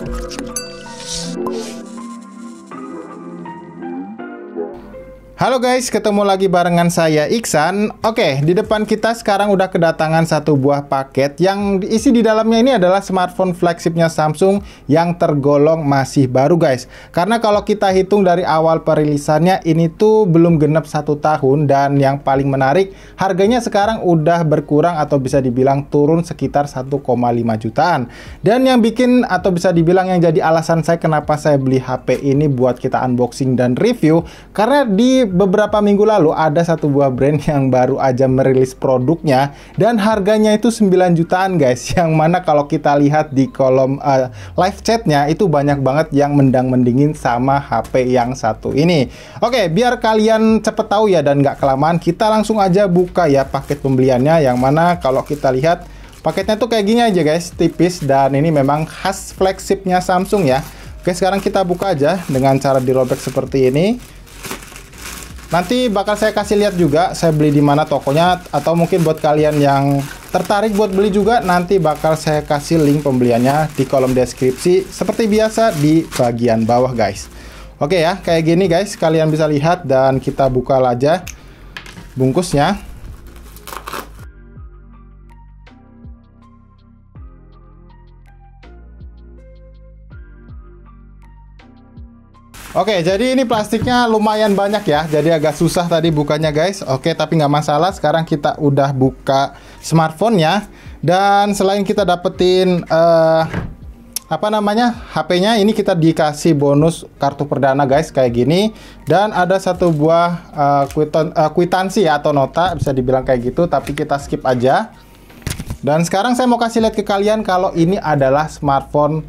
Thank you. Halo guys, ketemu lagi barengan saya Iksan. Oke, di depan kita sekarang udah kedatangan satu buah paket yang isi di dalamnya ini adalah smartphone flagshipnya Samsung yang tergolong masih baru guys. Karena kalau kita hitung dari awal perilisannya ini tuh belum genep satu tahun dan yang paling menarik harganya sekarang udah berkurang atau bisa dibilang turun sekitar 1,5 jutaan. Dan yang bikin atau bisa dibilang yang jadi alasan saya kenapa saya beli HP ini buat kita unboxing dan review karena di beberapa minggu lalu ada satu buah brand yang baru aja merilis produknya dan harganya itu 9 jutaan guys. Yang mana kalau kita lihat di kolom uh, live chatnya itu banyak banget yang mendang mendingin sama HP yang satu ini. Oke, biar kalian cepet tahu ya dan nggak kelamaan, kita langsung aja buka ya paket pembeliannya. Yang mana kalau kita lihat paketnya tuh kayak gini aja guys, tipis dan ini memang khas flagshipnya Samsung ya. Oke, sekarang kita buka aja dengan cara dirobek seperti ini. Nanti bakal saya kasih lihat juga saya beli di mana tokonya atau mungkin buat kalian yang tertarik buat beli juga nanti bakal saya kasih link pembeliannya di kolom deskripsi seperti biasa di bagian bawah guys. Oke ya, kayak gini guys, kalian bisa lihat dan kita buka aja bungkusnya. Oke, jadi ini plastiknya lumayan banyak ya. Jadi agak susah tadi bukanya guys. Oke, tapi nggak masalah. Sekarang kita udah buka smartphone ya. Dan selain kita dapetin uh, apa namanya HP-nya, ini kita dikasih bonus kartu perdana guys kayak gini. Dan ada satu buah uh, kuiton, uh, atau nota bisa dibilang kayak gitu. Tapi kita skip aja. Dan sekarang saya mau kasih lihat ke kalian kalau ini adalah smartphone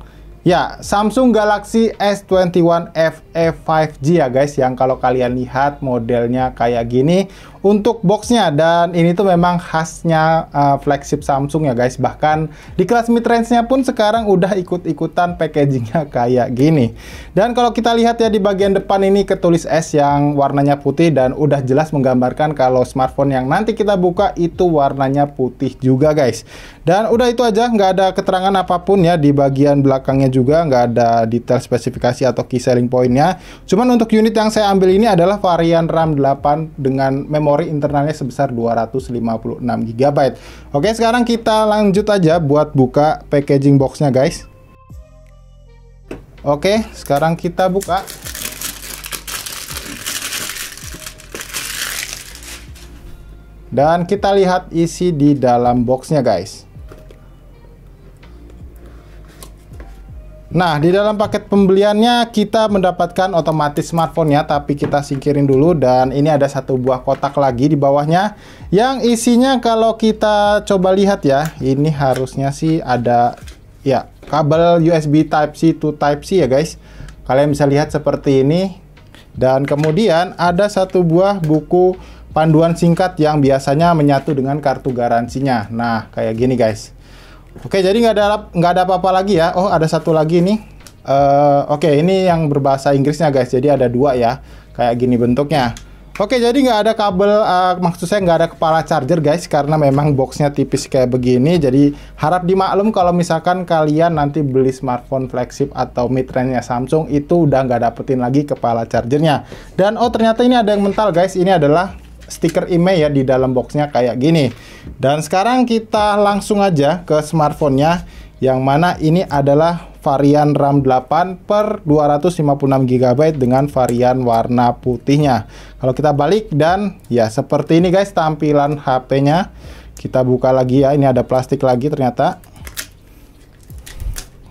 Ya, Samsung Galaxy S21 FE 5G ya guys, yang kalau kalian lihat modelnya kayak gini untuk boxnya dan ini tuh memang khasnya uh, flagship Samsung ya guys. Bahkan di kelas mid range-nya pun sekarang udah ikut-ikutan packagingnya kayak gini. Dan kalau kita lihat ya di bagian depan ini ketulis S yang warnanya putih dan udah jelas menggambarkan kalau smartphone yang nanti kita buka itu warnanya putih juga guys. Dan udah itu aja, nggak ada keterangan apapun ya di bagian belakangnya juga nggak ada detail spesifikasi atau key selling pointnya cuman untuk unit yang saya ambil ini adalah varian RAM 8 dengan memori internalnya sebesar 256GB oke sekarang kita lanjut aja buat buka packaging boxnya guys oke sekarang kita buka dan kita lihat isi di dalam boxnya guys Nah, di dalam paket pembeliannya kita mendapatkan otomatis smartphone-nya, tapi kita singkirin dulu dan ini ada satu buah kotak lagi di bawahnya yang isinya kalau kita coba lihat ya, ini harusnya sih ada ya kabel USB Type C to Type C ya guys. Kalian bisa lihat seperti ini. Dan kemudian ada satu buah buku panduan singkat yang biasanya menyatu dengan kartu garansinya. Nah, kayak gini guys. Oke, jadi nggak ada nggak ada apa-apa lagi ya. Oh, ada satu lagi nih. Uh, Oke, ini yang berbahasa Inggrisnya guys. Jadi ada dua ya, kayak gini bentuknya. Oke, jadi nggak ada kabel, uh, maksud saya nggak ada kepala charger guys, karena memang boxnya tipis kayak begini. Jadi harap dimaklum kalau misalkan kalian nanti beli smartphone flagship atau mid range-nya Samsung itu udah nggak dapetin lagi kepala chargernya. Dan oh ternyata ini ada yang mental guys, ini adalah stiker IMEI ya di dalam boxnya kayak gini. Dan sekarang kita langsung aja ke smartphone-nya yang mana ini adalah varian RAM 8 per 256GB dengan varian warna putihnya. Kalau kita balik dan ya seperti ini guys tampilan HP-nya. Kita buka lagi ya, ini ada plastik lagi ternyata.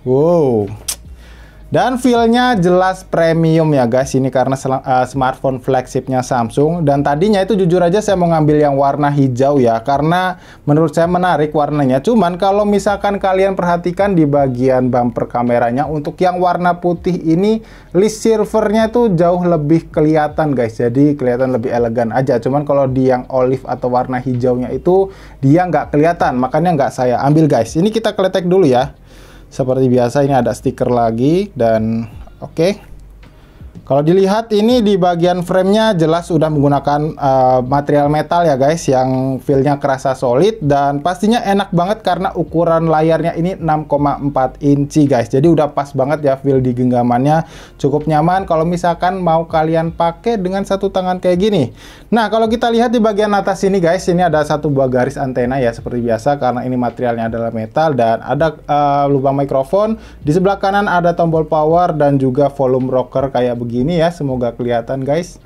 Wow, dan feel-nya jelas premium ya guys, ini karena uh, smartphone flagshipnya Samsung. Dan tadinya itu jujur aja saya mau ngambil yang warna hijau ya, karena menurut saya menarik warnanya. Cuman kalau misalkan kalian perhatikan di bagian bumper kameranya, untuk yang warna putih ini, list silvernya itu jauh lebih kelihatan guys. Jadi kelihatan lebih elegan aja. Cuman kalau di yang olive atau warna hijaunya itu, dia nggak kelihatan. Makanya nggak saya ambil guys. Ini kita keletek dulu ya. Seperti biasa ini ada stiker lagi dan oke. Okay. Kalau dilihat ini di bagian framenya jelas sudah menggunakan uh, material metal ya guys yang feelnya kerasa solid dan pastinya enak banget karena ukuran layarnya ini 6,4 inci guys. Jadi udah pas banget ya feel di genggamannya cukup nyaman kalau misalkan mau kalian pakai dengan satu tangan kayak gini. Nah kalau kita lihat di bagian atas ini guys ini ada satu buah garis antena ya seperti biasa karena ini materialnya adalah metal dan ada uh, lubang mikrofon. Di sebelah kanan ada tombol power dan juga volume rocker kayak begini gini ya semoga kelihatan guys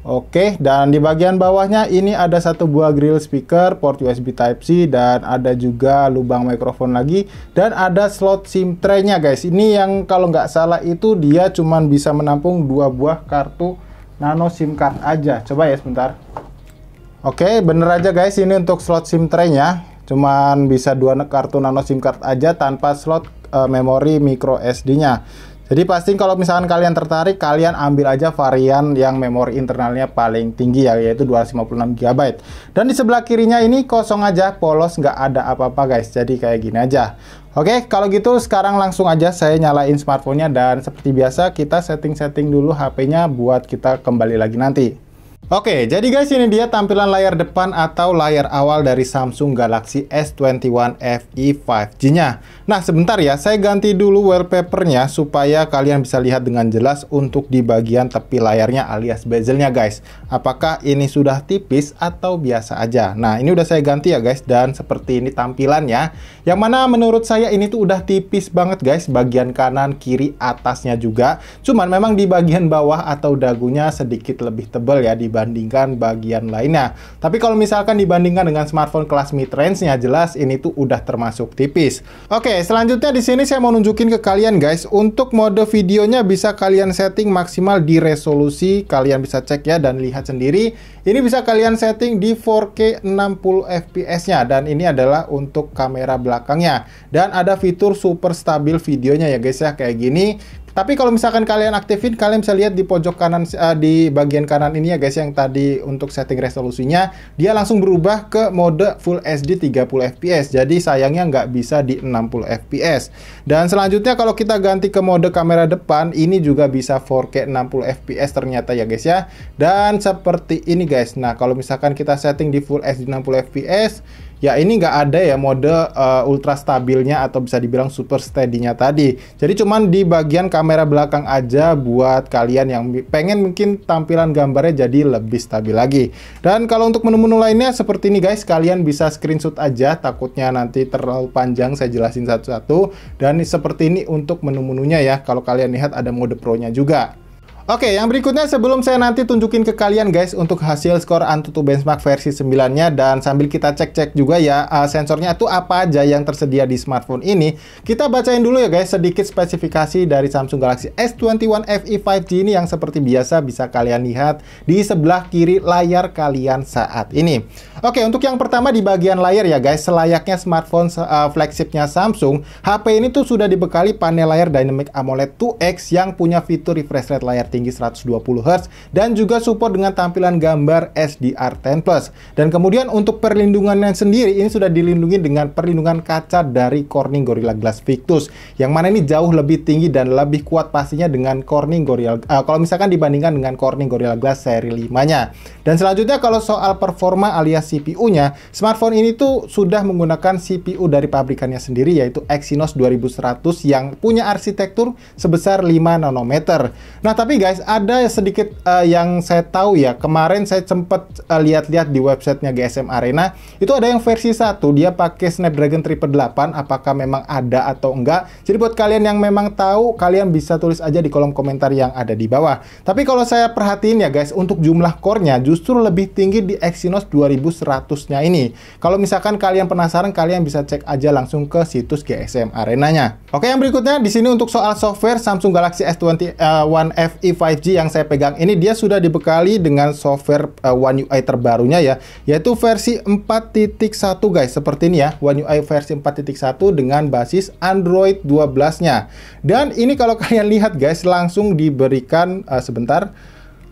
Oke, dan di bagian bawahnya ini ada satu buah grill speaker, port USB Type-C, dan ada juga lubang mikrofon lagi, dan ada slot SIM tray-nya guys. Ini yang kalau nggak salah itu dia cuman bisa menampung dua buah kartu nano SIM card aja. Coba ya sebentar. Oke, bener aja guys, ini untuk slot SIM tray-nya. Cuman bisa dua kartu nano SIM card aja tanpa slot uh, memori micro SD-nya. Jadi pasti kalau misalkan kalian tertarik, kalian ambil aja varian yang memori internalnya paling tinggi ya, yaitu 256 GB. Dan di sebelah kirinya ini kosong aja, polos, nggak ada apa-apa guys. Jadi kayak gini aja. Oke, kalau gitu sekarang langsung aja saya nyalain smartphone-nya dan seperti biasa kita setting-setting dulu HP-nya buat kita kembali lagi nanti. Oke, jadi guys ini dia tampilan layar depan atau layar awal dari Samsung Galaxy S21 FE 5G-nya. Nah, sebentar ya, saya ganti dulu wallpapernya supaya kalian bisa lihat dengan jelas untuk di bagian tepi layarnya alias bezelnya guys. Apakah ini sudah tipis atau biasa aja? Nah, ini udah saya ganti ya guys dan seperti ini tampilannya. Yang mana menurut saya ini tuh udah tipis banget guys, bagian kanan, kiri, atasnya juga. Cuman memang di bagian bawah atau dagunya sedikit lebih tebal ya dibandingkan bagian lainnya. Tapi kalau misalkan dibandingkan dengan smartphone kelas mid range-nya jelas ini tuh udah termasuk tipis. Oke, selanjutnya di sini saya mau nunjukin ke kalian guys untuk mode videonya bisa kalian setting maksimal di resolusi kalian bisa cek ya dan lihat sendiri. Ini bisa kalian setting di 4K 60 fps-nya dan ini adalah untuk kamera belakangnya dan ada fitur super stabil videonya ya guys ya kayak gini. Tapi kalau misalkan kalian aktifin, kalian bisa lihat di pojok kanan uh, di bagian kanan ini ya guys yang tadi untuk setting resolusinya, dia langsung berubah ke mode Full HD 30 fps. Jadi sayangnya nggak bisa di 60 fps. Dan selanjutnya kalau kita ganti ke mode kamera depan, ini juga bisa 4K 60 fps ternyata ya guys ya. Dan seperti ini guys. Nah kalau misalkan kita setting di Full HD 60 fps, ya ini nggak ada ya mode uh, ultra stabilnya atau bisa dibilang super steady-nya tadi. Jadi cuman di bagian kamera belakang aja buat kalian yang pengen mungkin tampilan gambarnya jadi lebih stabil lagi. Dan kalau untuk menu-menu lainnya seperti ini guys, kalian bisa screenshot aja takutnya nanti terlalu panjang saya jelasin satu-satu. Dan seperti ini untuk menu-menunya ya, kalau kalian lihat ada mode pro-nya juga. Oke, yang berikutnya sebelum saya nanti tunjukin ke kalian guys untuk hasil skor Antutu Benchmark versi 9-nya dan sambil kita cek-cek juga ya uh, sensornya itu apa aja yang tersedia di smartphone ini, kita bacain dulu ya guys sedikit spesifikasi dari Samsung Galaxy S21 FE 5G ini yang seperti biasa bisa kalian lihat di sebelah kiri layar kalian saat ini. Oke, untuk yang pertama di bagian layar ya guys, selayaknya smartphone uh, flagshipnya Samsung, HP ini tuh sudah dibekali panel layar Dynamic AMOLED 2X yang punya fitur refresh rate layar tinggi 120 Hz dan juga support dengan tampilan gambar SDR10+. Dan kemudian untuk perlindungannya sendiri ini sudah dilindungi dengan perlindungan kaca dari Corning Gorilla Glass Victus yang mana ini jauh lebih tinggi dan lebih kuat pastinya dengan Corning Gorilla uh, kalau misalkan dibandingkan dengan Corning Gorilla Glass seri 5-nya. Dan selanjutnya kalau soal performa alias CPU-nya, smartphone ini tuh sudah menggunakan CPU dari pabrikannya sendiri yaitu Exynos 2100 yang punya arsitektur sebesar 5 nanometer. Nah, tapi guys, ada sedikit uh, yang saya tahu ya. Kemarin saya sempat uh, eh, lihat-lihat di websitenya GSM Arena, itu ada yang versi 1, dia pakai Snapdragon 888, apakah memang ada atau enggak. Jadi buat kalian yang memang tahu, kalian bisa tulis aja di kolom komentar yang ada di bawah. Tapi kalau saya perhatiin ya guys, untuk jumlah core-nya justru lebih tinggi di Exynos 2100-nya ini. Kalau misalkan kalian penasaran, kalian bisa cek aja langsung ke situs GSM Arenanya. Oke, yang berikutnya di sini untuk soal software Samsung Galaxy S21 uh, FE 5G yang saya pegang ini dia sudah dibekali dengan software uh, One UI terbarunya ya, yaitu versi 4.1 guys, seperti ini ya, One UI versi 4.1 dengan basis Android 12-nya. Dan ini kalau kalian lihat guys, langsung diberikan uh, sebentar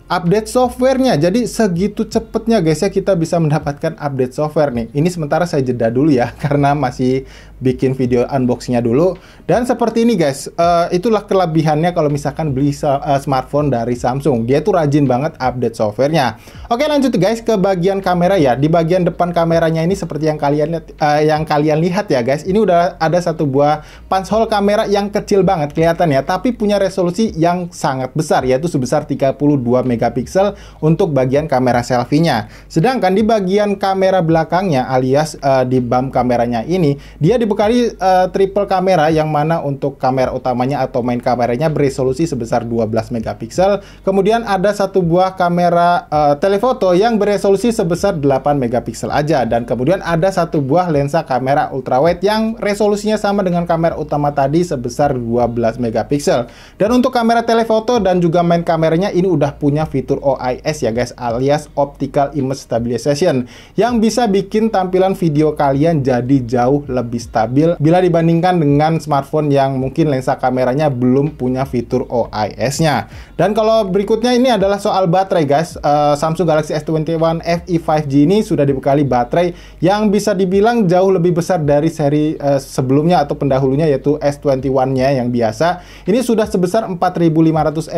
update softwarenya. Jadi segitu cepetnya guys ya kita bisa mendapatkan update software nih. Ini sementara saya jeda dulu ya karena masih bikin video unboxingnya dulu. Dan seperti ini guys, uh, itulah kelebihannya kalau misalkan beli uh, smartphone dari Samsung. Dia tuh rajin banget update softwarenya. Oke lanjut guys ke bagian kamera ya. Di bagian depan kameranya ini seperti yang kalian lihat, uh, yang kalian lihat ya guys. Ini udah ada satu buah punch hole kamera yang kecil banget kelihatan ya, tapi punya resolusi yang sangat besar yaitu sebesar 32 megapiksel megapiksel untuk bagian kamera selfie-nya. Sedangkan di bagian kamera belakangnya alias uh, di bump kameranya ini, dia dibekali uh, triple kamera yang mana untuk kamera utamanya atau main kameranya beresolusi sebesar 12 megapiksel. Kemudian ada satu buah kamera uh, telefoto yang beresolusi sebesar 8 megapiksel aja dan kemudian ada satu buah lensa kamera ultrawide yang resolusinya sama dengan kamera utama tadi sebesar 12 megapiksel. Dan untuk kamera telefoto dan juga main kameranya ini udah punya fitur OIS ya guys alias Optical Image Stabilization yang bisa bikin tampilan video kalian jadi jauh lebih stabil bila dibandingkan dengan smartphone yang mungkin lensa kameranya belum punya fitur OIS-nya. Dan kalau berikutnya ini adalah soal baterai guys. Uh, Samsung Galaxy S21 FE 5G ini sudah dibekali baterai yang bisa dibilang jauh lebih besar dari seri uh, sebelumnya atau pendahulunya yaitu S21-nya yang biasa. Ini sudah sebesar 4500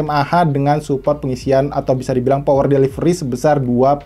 mAh dengan support pengisian atau bisa dibilang power delivery sebesar 25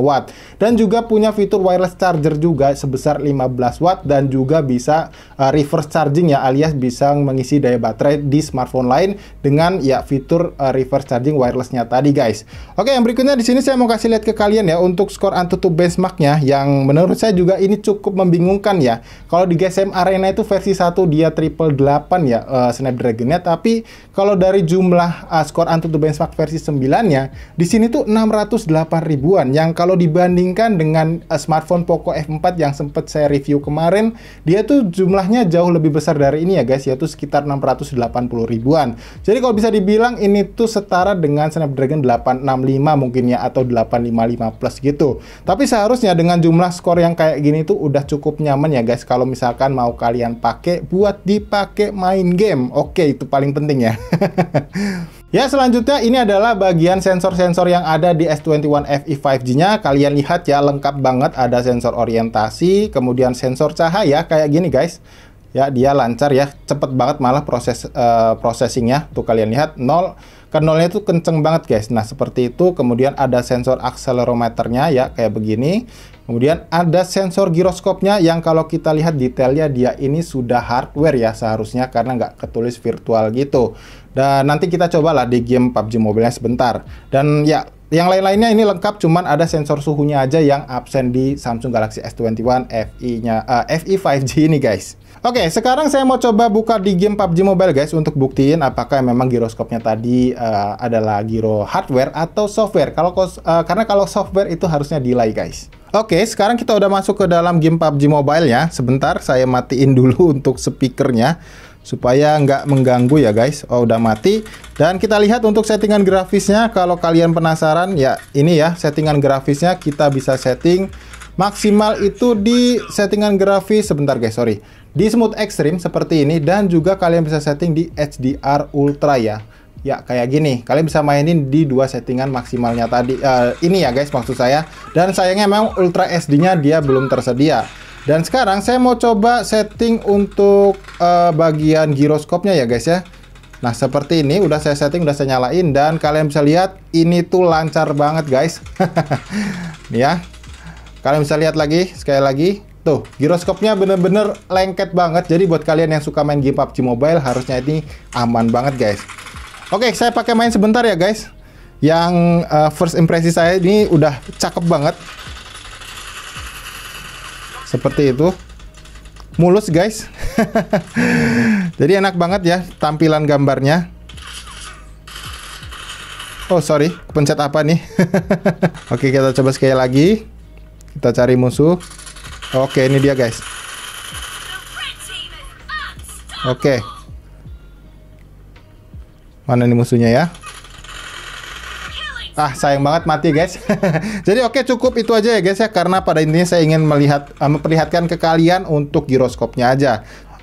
watt dan juga punya fitur wireless charger juga sebesar 15 watt dan juga bisa uh, reverse charging ya alias bisa mengisi daya baterai di smartphone lain dengan ya fitur uh, reverse charging wirelessnya tadi guys. Oke, yang berikutnya di sini saya mau kasih lihat ke kalian ya untuk skor Antutu benchmarknya yang menurut saya juga ini cukup membingungkan ya. Kalau di GSM Arena itu versi 1 dia triple 8 ya uh, Snapdragonnya tapi kalau dari jumlah uh, skor Antutu benchmark versi 9 9-nya, di sini tuh 608 ribuan yang kalau dibandingkan dengan eh, smartphone Poco F4 yang sempat saya review kemarin, dia tuh jumlahnya jauh lebih besar dari ini ya guys, yaitu sekitar 680 ribuan. Jadi kalau bisa dibilang ini tuh setara dengan Snapdragon 865 mungkin ya atau 855 Plus gitu. Tapi seharusnya dengan jumlah skor yang kayak gini tuh udah cukup nyaman ya guys kalau misalkan mau kalian pakai buat dipakai main game. Oke, itu paling penting ya. Ya, selanjutnya ini adalah bagian sensor-sensor yang ada di S21FE 5G-nya. E kalian lihat ya, lengkap banget ada sensor orientasi, kemudian sensor cahaya kayak gini guys. Ya, dia lancar ya, cepet banget malah proses uh, processingnya. Tuh kalian lihat, nol ke nya itu kenceng banget guys. Nah, seperti itu. Kemudian ada sensor akselerometernya ya, kayak begini. Kemudian ada sensor giroskopnya yang kalau kita lihat detailnya dia ini sudah hardware ya seharusnya karena nggak ketulis virtual gitu. Dan nanti kita cobalah di game PUBG mobile sebentar. Dan ya, yang lain-lainnya ini lengkap, cuman ada sensor suhunya aja yang absen di Samsung Galaxy S21 FE-nya uh, eh, FE 5G ini guys. Oke, okay, sekarang saya mau coba buka di game PUBG Mobile guys untuk buktiin apakah memang giroskopnya tadi uh, adalah giro hardware atau software. Kalau uh, karena kalau software itu harusnya delay guys. Oke, okay, sekarang kita udah masuk ke dalam game PUBG Mobile ya. Sebentar, saya matiin dulu untuk speakernya supaya nggak mengganggu ya guys oh udah mati dan kita lihat untuk settingan grafisnya kalau kalian penasaran ya ini ya settingan grafisnya kita bisa setting maksimal itu di settingan grafis sebentar guys sorry di smooth extreme seperti ini dan juga kalian bisa setting di HDR ultra ya ya kayak gini kalian bisa mainin di dua settingan maksimalnya tadi uh, ini ya guys maksud saya dan sayangnya memang ultra SD nya dia belum tersedia dan sekarang saya mau coba setting untuk uh, bagian giroskopnya ya guys ya. Nah seperti ini udah saya setting, udah saya nyalain dan kalian bisa lihat ini tuh lancar banget guys. ya. Kalian bisa lihat lagi, sekali lagi. Tuh, giroskopnya bener-bener lengket banget. Jadi buat kalian yang suka main game PUBG Mobile harusnya ini aman banget guys. Oke, saya pakai main sebentar ya guys. Yang uh, first impresi saya ini udah cakep banget seperti itu mulus guys jadi enak banget ya tampilan gambarnya oh sorry pencet apa nih oke kita coba sekali lagi kita cari musuh oke ini dia guys oke mana ini musuhnya ya ah sayang banget mati guys. Jadi oke okay, cukup itu aja ya guys ya karena pada intinya saya ingin melihat eh, memperlihatkan ke kalian untuk giroskopnya aja.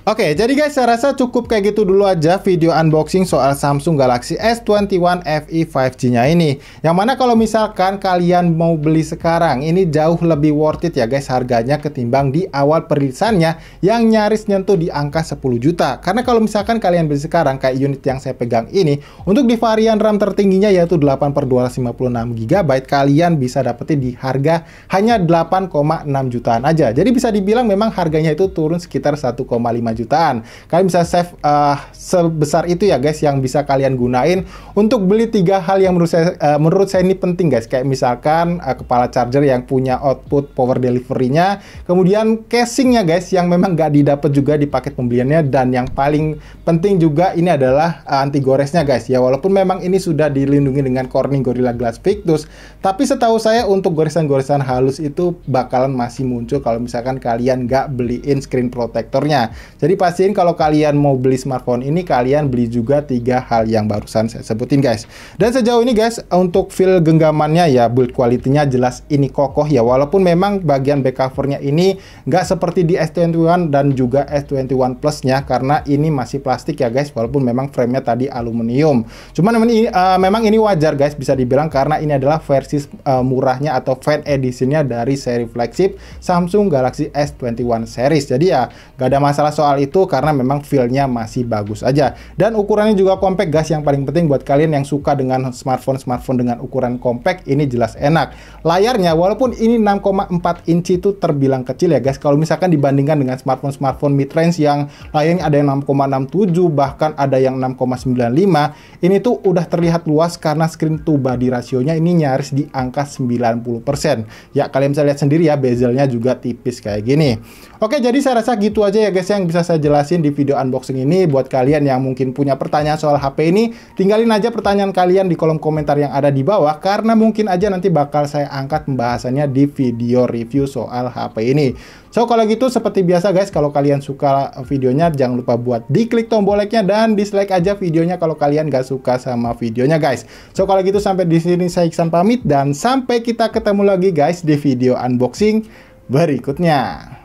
Oke, okay, jadi guys saya rasa cukup kayak gitu dulu aja video unboxing soal Samsung Galaxy S21 FE 5G-nya ini. Yang mana kalau misalkan kalian mau beli sekarang, ini jauh lebih worth it ya guys harganya ketimbang di awal perilisannya yang nyaris nyentuh di angka 10 juta. Karena kalau misalkan kalian beli sekarang kayak unit yang saya pegang ini, untuk di varian RAM tertingginya yaitu 8 per 256 GB, kalian bisa dapetin di harga hanya 8,6 jutaan aja. Jadi bisa dibilang memang harganya itu turun sekitar 1,5 jutaan. Kalian bisa save uh, sebesar itu ya guys yang bisa kalian gunain untuk beli tiga hal yang menurut saya, uh, menurut saya ini penting guys. Kayak misalkan uh, kepala charger yang punya output power delivery-nya, kemudian casing-nya guys yang memang nggak didapat juga di paket pembeliannya dan yang paling penting juga ini adalah uh, anti goresnya guys ya. Walaupun memang ini sudah dilindungi dengan Corning Gorilla Glass Victus, tapi setahu saya untuk goresan-goresan halus itu bakalan masih muncul kalau misalkan kalian nggak beliin screen protectornya. Jadi jadi pastiin kalau kalian mau beli smartphone ini kalian beli juga tiga hal yang barusan saya sebutin guys. Dan sejauh ini guys untuk feel genggamannya ya build quality-nya jelas ini kokoh ya walaupun memang bagian back covernya ini nggak seperti di S21 dan juga S21 Plus-nya, karena ini masih plastik ya guys walaupun memang frame-nya tadi aluminium. Cuman uh, memang ini wajar guys bisa dibilang karena ini adalah versi uh, murahnya atau fan edition-nya dari seri flagship Samsung Galaxy S21 series. Jadi ya nggak ada masalah soal itu karena memang feel-nya masih bagus aja. Dan ukurannya juga compact guys, yang paling penting buat kalian yang suka dengan smartphone-smartphone dengan ukuran compact, ini jelas enak. Layarnya, walaupun ini 6,4 inci itu terbilang kecil ya guys, kalau misalkan dibandingkan dengan smartphone-smartphone mid-range yang layarnya ada yang 6,67, bahkan ada yang 6,95, ini tuh udah terlihat luas karena screen to body rasionya ini nyaris di angka 90%. Ya, kalian bisa lihat sendiri ya, bezelnya juga tipis kayak gini. Oke, jadi saya rasa gitu aja ya guys yang bisa saya jelasin di video unboxing ini. Buat kalian yang mungkin punya pertanyaan soal HP ini, tinggalin aja pertanyaan kalian di kolom komentar yang ada di bawah karena mungkin aja nanti bakal saya angkat pembahasannya di video review soal HP ini. So, kalau gitu seperti biasa guys, kalau kalian suka videonya jangan lupa buat diklik tombol like-nya dan dislike aja videonya kalau kalian nggak suka sama videonya guys. So, kalau gitu sampai di sini saya Iksan pamit dan sampai kita ketemu lagi guys di video unboxing berikutnya.